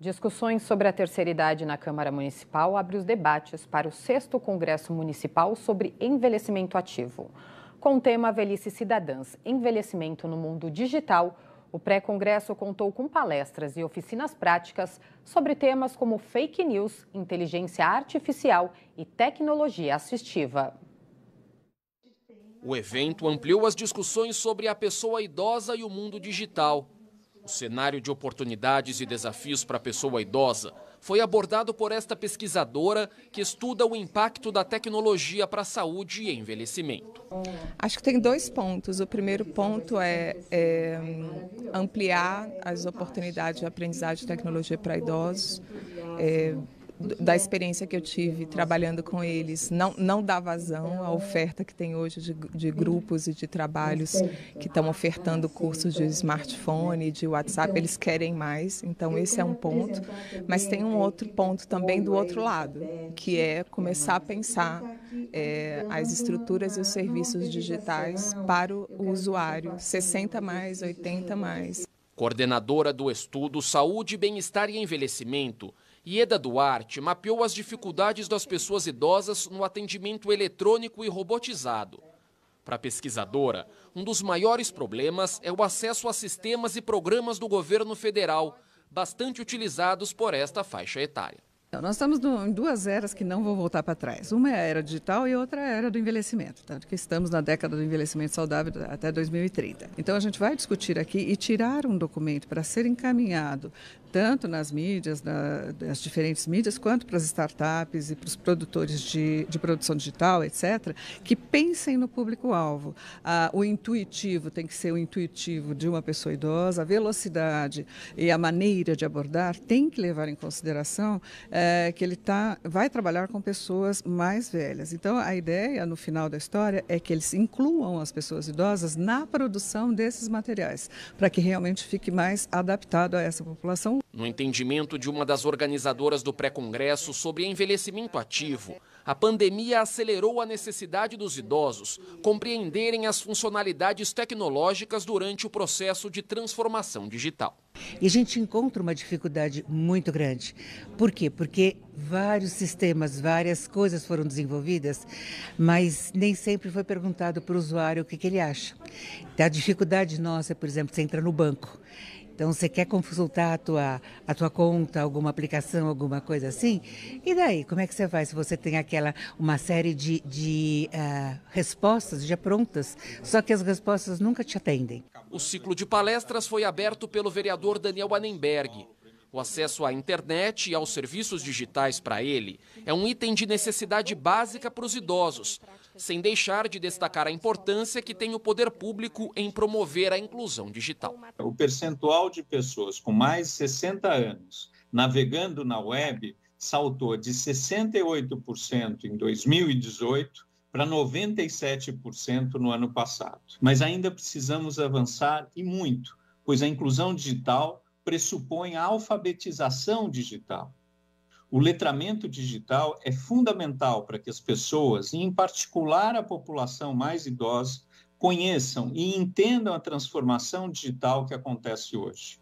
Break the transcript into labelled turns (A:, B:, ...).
A: Discussões sobre a terceira idade na Câmara Municipal abrem os debates para o 6 Congresso Municipal sobre Envelhecimento Ativo. Com o tema Velhice Cidadãs, Envelhecimento no Mundo Digital, o pré-congresso contou com palestras e oficinas práticas sobre temas como fake news, inteligência artificial e tecnologia assistiva.
B: O evento ampliou as discussões sobre a pessoa idosa e o mundo digital, o cenário de oportunidades e desafios para a pessoa idosa foi abordado por esta pesquisadora que estuda o impacto da tecnologia para a saúde e envelhecimento.
A: Acho que tem dois pontos. O primeiro ponto é, é ampliar as oportunidades de aprendizagem de tecnologia para idosos. É, da experiência que eu tive trabalhando com eles, não, não dá vazão à oferta que tem hoje de, de grupos e de trabalhos que estão ofertando cursos de smartphone, de WhatsApp, eles querem mais, então esse é um ponto. Mas tem um outro ponto também do outro lado, que é começar a pensar é, as estruturas e os serviços digitais para o usuário, 60 mais, 80 mais.
B: Coordenadora do estudo Saúde, Bem-Estar e Envelhecimento, Ieda Duarte mapeou as dificuldades das pessoas idosas no atendimento eletrônico e robotizado. Para a pesquisadora, um dos maiores problemas é o acesso a sistemas e programas do governo federal, bastante utilizados por esta faixa etária.
C: Então, nós estamos em duas eras que não vão voltar para trás. Uma é a era digital e outra é a era do envelhecimento, tanto que estamos na década do envelhecimento saudável até 2030. Então a gente vai discutir aqui e tirar um documento para ser encaminhado tanto nas mídias, na, nas diferentes mídias, quanto para as startups e para os produtores de, de produção digital, etc., que pensem no público-alvo. Ah, o intuitivo tem que ser o intuitivo de uma pessoa idosa, a velocidade e a maneira de abordar tem que levar em consideração é, que ele tá, vai trabalhar com pessoas mais velhas. Então, a ideia, no final da história, é que eles incluam as pessoas idosas na produção desses materiais, para que realmente fique mais adaptado a essa população
B: no entendimento de uma das organizadoras do pré-congresso sobre envelhecimento ativo, a pandemia acelerou a necessidade dos idosos compreenderem as funcionalidades tecnológicas durante o processo de transformação digital.
D: E a gente encontra uma dificuldade muito grande. Por quê? Porque vários sistemas, várias coisas foram desenvolvidas, mas nem sempre foi perguntado para o usuário o que, que ele acha. A dificuldade nossa, por exemplo, você entra no banco então você quer consultar a tua, a tua conta, alguma aplicação, alguma coisa assim? E daí, como é que você faz se você tem aquela uma série de, de uh, respostas já prontas, só que as respostas nunca te atendem?
B: O ciclo de palestras foi aberto pelo vereador Daniel Anenberg. O acesso à internet e aos serviços digitais para ele é um item de necessidade básica para os idosos, sem deixar de destacar a importância que tem o poder público em
E: promover a inclusão digital. O percentual de pessoas com mais de 60 anos navegando na web saltou de 68% em 2018 para 97% no ano passado. Mas ainda precisamos avançar e muito, pois a inclusão digital pressupõe a alfabetização digital o letramento digital é fundamental para que as pessoas, e em particular a população mais idosa, conheçam e entendam a transformação digital que acontece hoje.